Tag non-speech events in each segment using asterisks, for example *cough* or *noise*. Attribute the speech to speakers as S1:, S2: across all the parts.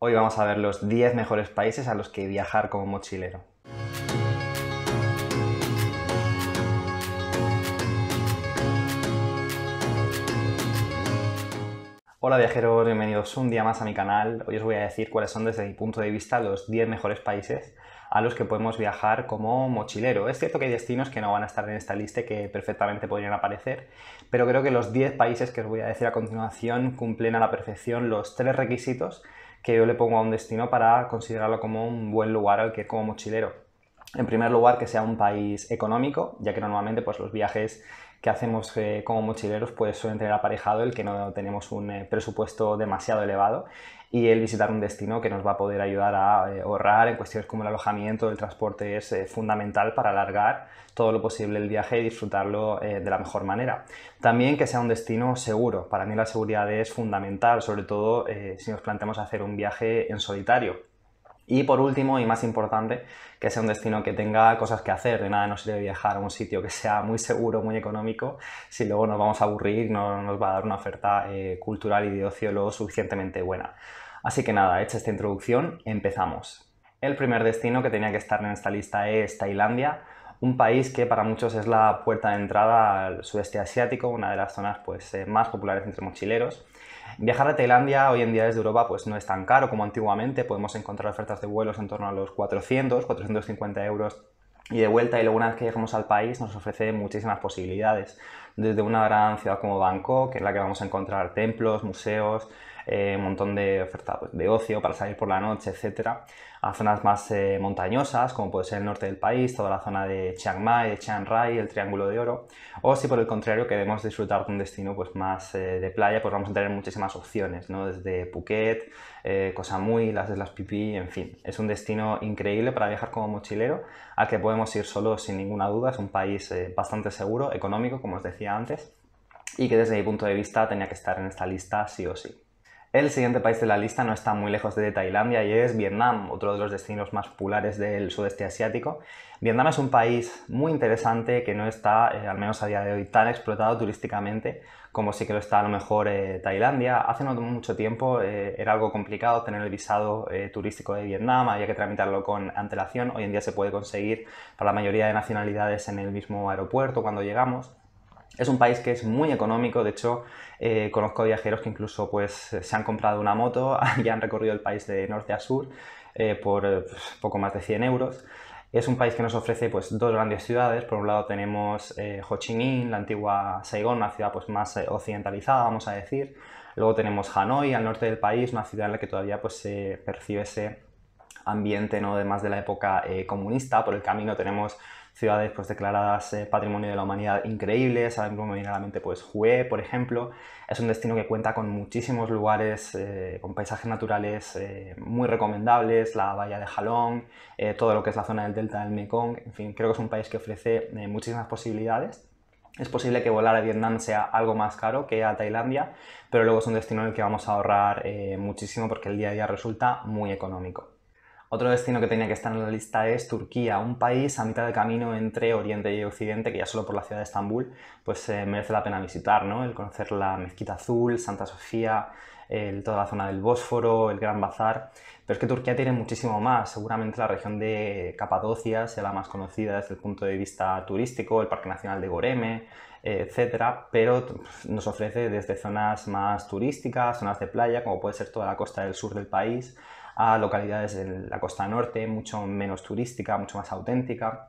S1: Hoy vamos a ver los 10 mejores países a los que viajar como mochilero. Hola viajeros, bienvenidos un día más a mi canal. Hoy os voy a decir cuáles son desde mi punto de vista los 10 mejores países a los que podemos viajar como mochilero. Es cierto que hay destinos que no van a estar en esta lista que perfectamente podrían aparecer, pero creo que los 10 países que os voy a decir a continuación cumplen a la perfección los tres requisitos que yo le pongo a un destino para considerarlo como un buen lugar al que como mochilero. En primer lugar, que sea un país económico, ya que normalmente pues, los viajes que hacemos eh, como mochileros pues suelen tener aparejado el que no tenemos un eh, presupuesto demasiado elevado y el visitar un destino que nos va a poder ayudar a eh, ahorrar en cuestiones como el alojamiento, el transporte es eh, fundamental para alargar todo lo posible el viaje y disfrutarlo eh, de la mejor manera. También que sea un destino seguro. Para mí la seguridad es fundamental, sobre todo si nos planteamos hacer un viaje en solitario. Y por último y más importante, que sea un destino que tenga cosas que hacer, de nada nos sirve viajar a un sitio que sea muy seguro, muy económico, si luego nos vamos a aburrir, no nos va a dar una oferta eh, cultural y de ocio lo suficientemente buena. Así que nada, hecha esta introducción, empezamos. El primer destino que tenía que estar en esta lista es Tailandia, un país que para muchos es la puerta de entrada al sudeste asiático, una de las zonas pues, eh, más populares entre mochileros Viajar a Tailandia hoy en día desde Europa pues no es tan caro como antiguamente, podemos encontrar ofertas de vuelos en torno a los 400, 450 euros y de vuelta y luego una vez que llegamos al país nos ofrece muchísimas posibilidades, desde una gran ciudad como Bangkok, en la que vamos a encontrar templos, museos, eh, un montón de oferta pues, de ocio para salir por la noche, etcétera, a zonas más eh, montañosas, como puede ser el norte del país, toda la zona de Chiang Mai, de Chiang Rai, el Triángulo de Oro, o si por el contrario queremos disfrutar de un destino pues, más eh, de playa, pues vamos a tener muchísimas opciones, ¿no? desde Phuket, eh, Koh Samui, las Islas Pipí, en fin, es un destino increíble para viajar como mochilero, al que podemos ir solo sin ninguna duda, es un país bastante seguro, económico, como os decía antes, y que desde mi punto de vista tenía que estar en esta lista sí o sí. El siguiente país de la lista no está muy lejos de Tailandia y es Vietnam, otro de los destinos más populares del sudeste asiático. Vietnam es un país muy interesante que no está, eh, al menos a día de hoy, tan explotado turísticamente como sí que lo está a lo mejor eh, Tailandia. Hace no mucho tiempo eh, era algo complicado tener el visado turístico de Vietnam, había que tramitarlo con antelación. Hoy en día se puede conseguir para la mayoría de nacionalidades en el mismo aeropuerto cuando llegamos. Es un país que es muy económico, de hecho eh, conozco viajeros que incluso pues, se han comprado una moto *laughs* y han recorrido el país de norte a sur eh, por eh, pues, poco más de 100 euros. Es un país que nos ofrece pues, dos grandes ciudades. Por un lado tenemos Ho Chi Minh, la antigua Saigón, una ciudad pues, más occidentalizada, vamos a decir. Luego tenemos Hanoi, al norte del país, una ciudad en la que todavía pues, se percibe ese ambiente ¿no? de de la época eh, comunista. Por el camino tenemos ciudades pues, declaradas eh, Patrimonio de la Humanidad increíbles, ahora mismo me viene a la mente pues, Hue, por ejemplo. Es un destino que cuenta con muchísimos lugares, eh, con paisajes naturales muy recomendables, la bahía de Jalón, todo lo que es la zona del delta del Mekong, en fin, creo que es un país que ofrece muchísimas posibilidades. Es posible que volar a Vietnam sea algo más caro que a Tailandia, pero luego es un destino en el que vamos a ahorrar muchísimo porque el día a día resulta muy económico. Otro destino que tenía que estar en la lista es Turquía, un país a mitad de camino entre Oriente y Occidente que ya solo por la ciudad de Estambul pues eh, merece la pena visitar, ¿no? El conocer la Mezquita Azul, Santa Sofía, toda la zona del Bósforo, el Gran Bazar, pero es que Turquía tiene muchísimo más, seguramente la región de Capadocia sea la más conocida desde el punto de vista turístico, el Parque Nacional de Goreme, etcétera, pero nos ofrece desde zonas más turísticas, zonas de playa, como puede ser toda la costa del sur del país, a localidades en la costa norte, mucho menos turística, mucho más auténtica.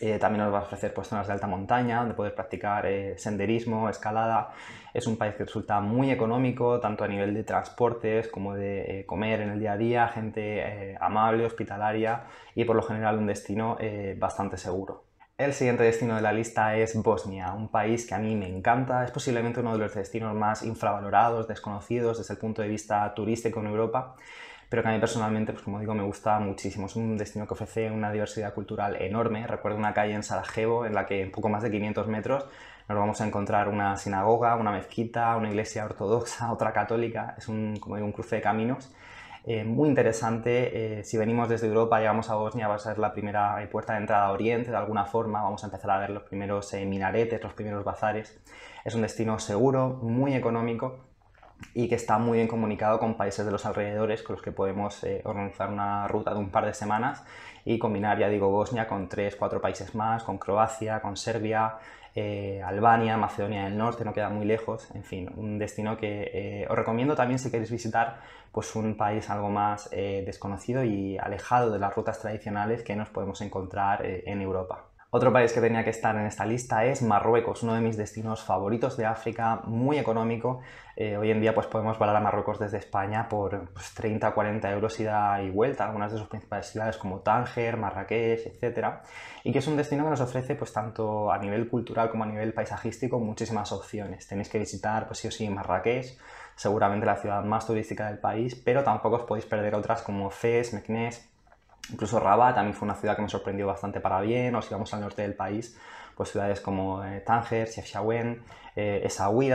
S1: Eh, también nos va a ofrecer pues, zonas de alta montaña donde poder practicar eh, senderismo, escalada. Es un país que resulta muy económico, tanto a nivel de transportes como de eh, comer en el día a día, gente amable, hospitalaria y por lo general un destino bastante seguro. El siguiente destino de la lista es Bosnia, un país que a mí me encanta. Es posiblemente uno de los destinos más infravalorados, desconocidos desde el punto de vista turístico en Europa pero que a mí personalmente, pues como digo, me gusta muchísimo. Es un destino que ofrece una diversidad cultural enorme. Recuerdo una calle en Sarajevo en la que en poco más de 500 metros nos vamos a encontrar una sinagoga, una mezquita, una iglesia ortodoxa, *laughs* otra católica. Es un, como digo, un cruce de caminos. Eh, muy interesante. Eh, si venimos desde Europa, llegamos a Bosnia, va a ser la primera eh, puerta de entrada a Oriente, de alguna forma. Vamos a empezar a ver los primeros minaretes, los primeros bazares. Es un destino seguro, muy económico y que está muy bien comunicado con países de los alrededores con los que podemos eh, organizar una ruta de un par de semanas y combinar, ya digo, Bosnia con tres, cuatro países más, con Croacia, con Serbia, eh, Albania, Macedonia del Norte, no queda muy lejos, en fin, un destino que eh, os recomiendo también si queréis visitar pues un país algo más desconocido y alejado de las rutas tradicionales que nos podemos encontrar en Europa. Otro país que tenía que estar en esta lista es Marruecos, uno de mis destinos favoritos de África, muy económico. Eh, hoy en día pues, podemos volar a Marruecos desde España por 30 o 40 euros ida y vuelta, algunas de sus principales ciudades como Tánger, Marrakech, etc. Y que es un destino que nos ofrece pues, tanto a nivel cultural como a nivel paisajístico muchísimas opciones. Tenéis que visitar pues, sí o sí Marrakech, seguramente la ciudad más turística del país, pero tampoco os podéis perder otras como Fez, Meknes, Incluso Rabat también fue una ciudad que me sorprendió bastante para bien, o si vamos al norte del país, pues ciudades como eh, Tánger, Chefchaouen, eh,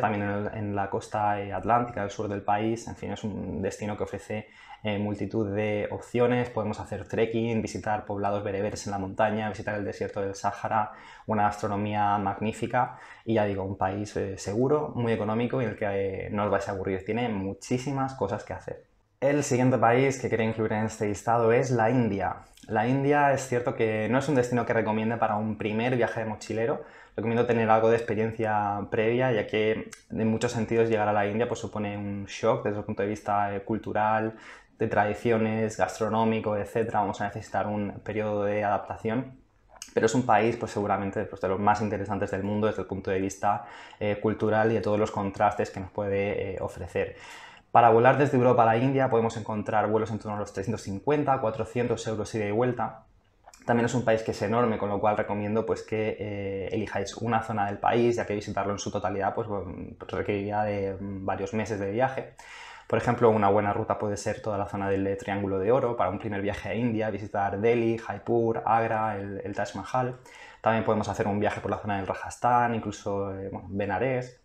S1: también en, la costa eh, atlántica del sur del país, en fin, es un destino que ofrece eh, multitud de opciones, podemos hacer trekking, visitar poblados bereberes en la montaña, visitar el desierto del Sáhara, una gastronomía magnífica y ya digo, un país seguro, muy económico y en el que no os vais a aburrir, tiene muchísimas cosas que hacer. El siguiente país que quería incluir en este listado es la India. La India es cierto que no es un destino que recomiende para un primer viaje de mochilero. Recomiendo tener algo de experiencia previa, ya que en muchos sentidos llegar a la India pues, supone un shock desde el punto de vista eh, cultural, de tradiciones, gastronómico, etc. Vamos a necesitar un periodo de adaptación pero es un país pues seguramente pues, de los más interesantes del mundo desde el punto de vista eh, cultural y de todos los contrastes que nos puede eh, ofrecer. Para volar desde Europa a la India podemos encontrar vuelos en torno a los 350, 400 euros ida y vuelta. También es un país que es enorme, con lo cual recomiendo pues, que eh, elijáis una zona del país, ya que visitarlo en su totalidad pues, requeriría de varios meses de viaje. Por ejemplo, una buena ruta puede ser toda la zona del eh, Triángulo de Oro para un primer viaje a India, visitar Delhi, Jaipur, Agra, el, Taj Mahal. También podemos hacer un viaje por la zona del Rajasthan, incluso eh, Benares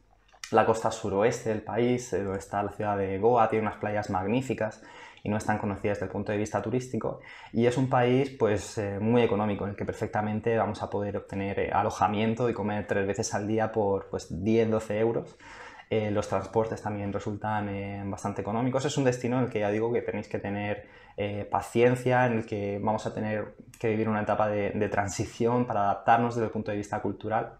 S1: la costa suroeste del país, eh, donde está la ciudad de Goa, tiene unas playas magníficas y no están conocidas desde el punto de vista turístico. Y es un país pues, eh, muy económico, en el que perfectamente vamos a poder obtener eh, alojamiento y comer tres veces al día por pues, 10-12 euros. los transportes también resultan bastante económicos. Es un destino en el que ya digo que tenéis que tener paciencia, en el que vamos a tener que vivir una etapa de transición para adaptarnos desde el punto de vista cultural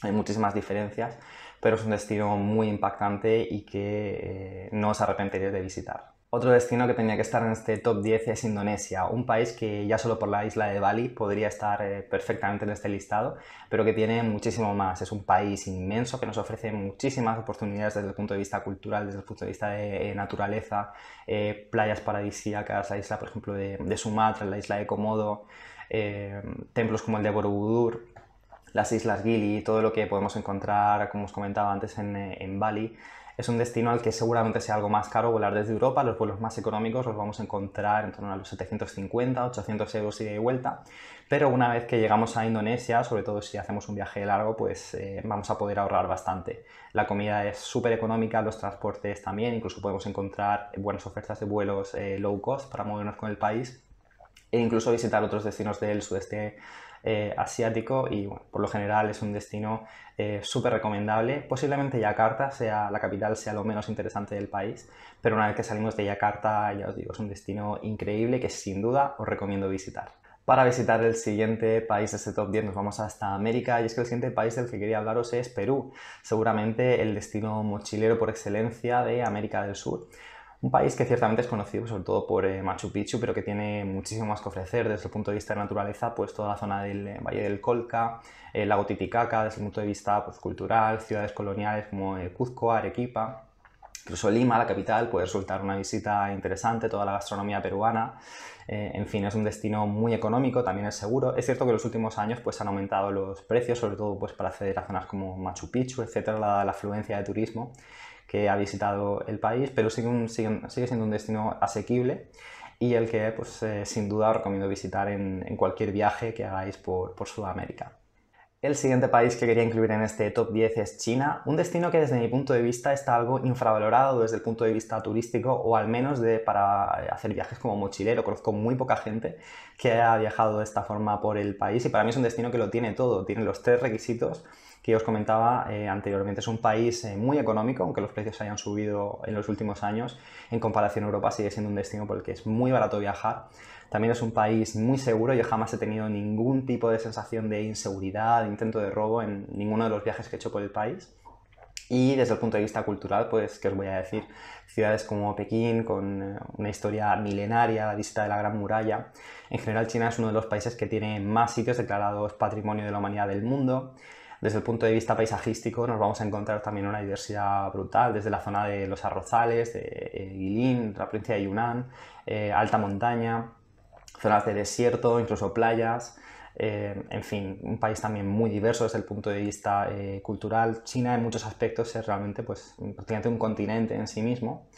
S1: hay muchísimas diferencias, pero es un destino muy impactante y que eh, no os arrepentiréis de visitar. Otro destino que tenía que estar en este top 10 es Indonesia, un país que ya solo por la isla de Bali podría estar eh, perfectamente en este listado, pero que tiene muchísimo más. Es un país inmenso que nos ofrece muchísimas oportunidades desde el punto de vista cultural, desde el punto de vista de eh, naturaleza, playas paradisíacas, la isla por ejemplo de, de Sumatra, la isla de Komodo, templos como el de Borobudur, las Islas Gili, todo lo que podemos encontrar, como os comentaba antes, en, eh, en Bali, es un destino al que seguramente sea algo más caro volar desde Europa. Los vuelos más económicos los vamos a encontrar en torno a los 750, 800 euros y de vuelta. Pero una vez que llegamos a Indonesia, sobre todo si hacemos un viaje largo, pues eh, vamos a poder ahorrar bastante. La comida es súper económica, los transportes también, incluso podemos encontrar buenas ofertas de vuelos eh, low cost para movernos con el país e incluso visitar otros destinos del sudeste eh, asiático y por lo general es un destino eh, súper recomendable. Posiblemente Yakarta sea la capital, sea lo menos interesante del país, pero una vez que salimos de Yakarta, ya os digo, es un destino increíble que sin duda os recomiendo visitar. Para visitar el siguiente país de este top 10 nos vamos hasta América y es que el siguiente país del que quería hablaros es Perú, seguramente el destino mochilero por excelencia de América del Sur. Un país que ciertamente es conocido sobre todo por eh, Machu Picchu, pero que tiene muchísimo más que ofrecer desde el punto de vista de naturaleza, pues toda la zona del eh, Valle del Colca, el lago Titicaca, desde el punto de vista pues, cultural, ciudades coloniales como eh, Cuzco, Arequipa. Incluso Lima, la capital, puede resultar una visita interesante, toda la gastronomía peruana. en fin, es un destino muy económico, también es seguro. Es cierto que en los últimos años pues, han aumentado los precios, sobre todo pues, para acceder a zonas como Machu Picchu, etcétera, la afluencia de turismo que ha visitado el país, pero sigue, siendo un destino asequible y el que pues, eh, sin duda recomiendo visitar en, cualquier viaje que hagáis por Sudamérica. El siguiente país que quería incluir en este top 10 es China, un destino que desde mi punto de vista está algo infravalorado desde el punto de vista turístico o al menos de, para eh, hacer viajes como mochilero. Conozco muy poca gente que haya viajado de esta forma por el país y para mí es un destino que lo tiene todo, tiene los tres requisitos que os comentaba eh, anteriormente. Es un país eh, muy económico, aunque los precios hayan subido en los últimos años. En comparación a Europa sigue siendo un destino por el que es muy barato viajar. También es un país muy seguro, yo jamás he tenido ningún tipo de sensación de inseguridad, de intento de robo en ninguno de los viajes que he hecho por el país. Y desde el punto de vista cultural, pues, ¿qué os voy a decir? Ciudades como Pekín, con eh, una historia milenaria, la visita de la Gran Muralla. En general, China es uno de los países que tiene más sitios declarados Patrimonio de la Humanidad del mundo. Desde el punto de vista paisajístico nos vamos a encontrar también una diversidad brutal, desde la zona de los arrozales, de eh, Guilin, la provincia de Yunnan, eh, alta montaña, zonas de desierto, incluso playas. Eh, en fin, un país también muy diverso desde el punto de vista eh, cultural. China en muchos aspectos es realmente pues, prácticamente un continente en sí mismo.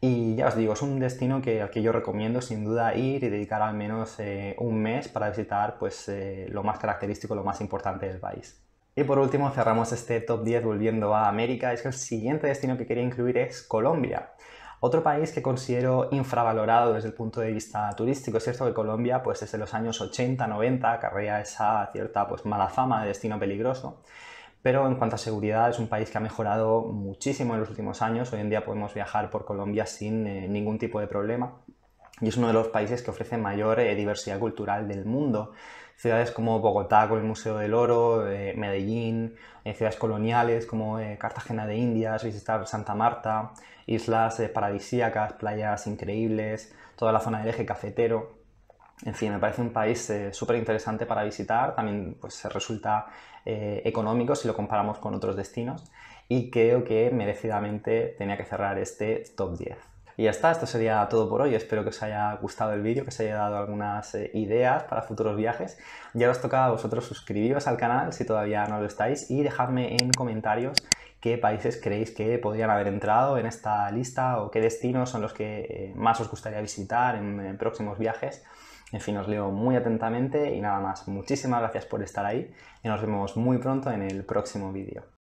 S1: Y ya os digo, es un destino que, al que yo recomiendo sin duda ir y dedicar al menos eh, un mes para visitar pues, lo más característico, lo más importante del país. Y por último cerramos este top 10 volviendo a América. Es que el siguiente destino que quería incluir es Colombia. Otro país que considero infravalorado desde el punto de vista turístico, es cierto que Colombia, pues desde los años 80, 90, acarrea esa cierta pues, mala fama de destino peligroso pero en cuanto a seguridad es un país que ha mejorado muchísimo en los últimos años. Hoy en día podemos viajar por Colombia sin eh, ningún tipo de problema y es uno de los países que ofrece mayor eh, diversidad cultural del mundo ciudades como Bogotá con el Museo del Oro, eh, Medellín, eh, ciudades coloniales como eh, Cartagena de Indias, visitar Santa Marta, islas paradisíacas, playas increíbles, toda la zona del eje cafetero. En fin, me parece un país súper interesante para visitar, también pues resulta económico si lo comparamos con otros destinos y creo que merecidamente tenía que cerrar este top 10. Y ya está, esto sería todo por hoy. Espero que os haya gustado el vídeo, que os haya dado algunas eh, ideas para futuros viajes. Ya os toca a vosotros suscribiros al canal si todavía no lo estáis y dejadme en comentarios qué países creéis que podrían haber entrado en esta lista o qué destinos son los que eh, más os gustaría visitar en próximos viajes. En fin, os leo muy atentamente y nada más. Muchísimas gracias por estar ahí y nos vemos muy pronto en el próximo vídeo.